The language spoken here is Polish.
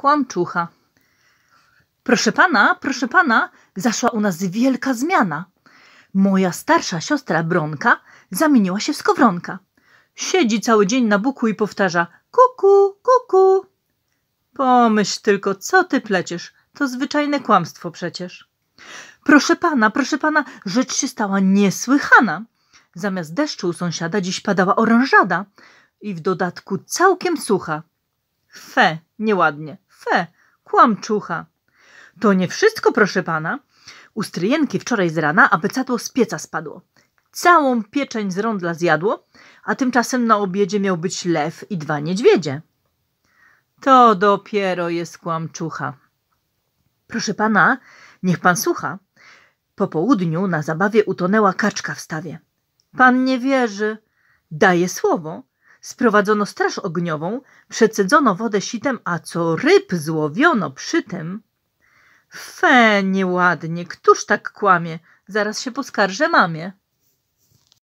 Kłamczucha. Proszę pana, proszę pana, zaszła u nas wielka zmiana. Moja starsza siostra Bronka zamieniła się w skowronka. Siedzi cały dzień na buku i powtarza kuku, kuku. Pomyśl tylko, co ty pleciesz. To zwyczajne kłamstwo przecież. Proszę pana, proszę pana, rzecz się stała niesłychana. Zamiast deszczu u sąsiada dziś padała orężada i w dodatku całkiem sucha. Fe, nieładnie kłamczucha. To nie wszystko, proszę pana. U stryjenki wczoraj z rana abycadło z pieca spadło. Całą pieczeń z rondla zjadło, a tymczasem na obiedzie miał być lew i dwa niedźwiedzie. To dopiero jest kłamczucha. Proszę pana, niech pan słucha. Po południu na zabawie utonęła kaczka w stawie. Pan nie wierzy. Daje słowo, Sprowadzono straż ogniową, przecedzono wodę sitem, a co ryb złowiono przy tym. Fe, nieładnie, któż tak kłamie? Zaraz się poskarżę mamie.